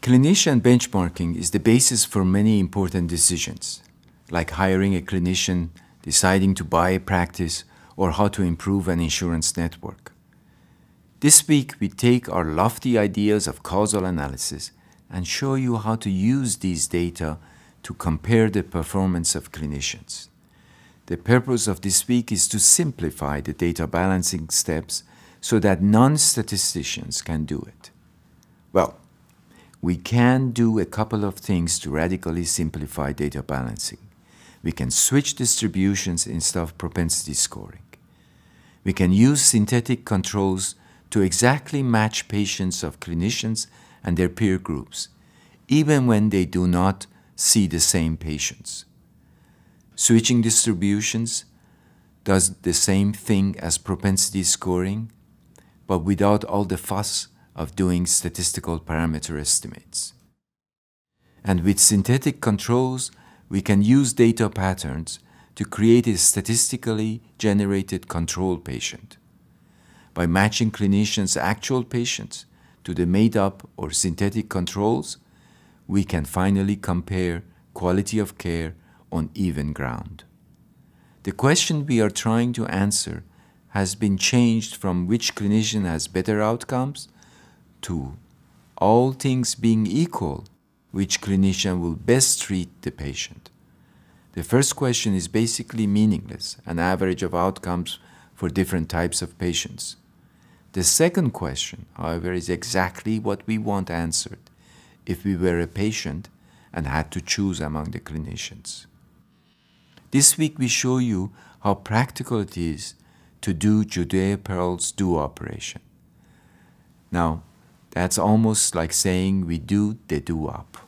Clinician benchmarking is the basis for many important decisions, like hiring a clinician, deciding to buy a practice, or how to improve an insurance network. This week, we take our lofty ideas of causal analysis and show you how to use these data to compare the performance of clinicians. The purpose of this week is to simplify the data balancing steps so that non-statisticians can do it. Well, we can do a couple of things to radically simplify data balancing. We can switch distributions instead of propensity scoring. We can use synthetic controls to exactly match patients of clinicians and their peer groups, even when they do not see the same patients. Switching distributions does the same thing as propensity scoring, but without all the fuss of doing statistical parameter estimates. And with synthetic controls, we can use data patterns to create a statistically generated control patient by matching clinicians' actual patients to the made up or synthetic controls, we can finally compare quality of care on even ground. The question we are trying to answer has been changed from which clinician has better outcomes 2. All things being equal, which clinician will best treat the patient? The first question is basically meaningless, an average of outcomes for different types of patients. The second question, however, is exactly what we want answered if we were a patient and had to choose among the clinicians. This week we show you how practical it is to do Judea Pearl's do operation. Now, that's almost like saying we do the do up.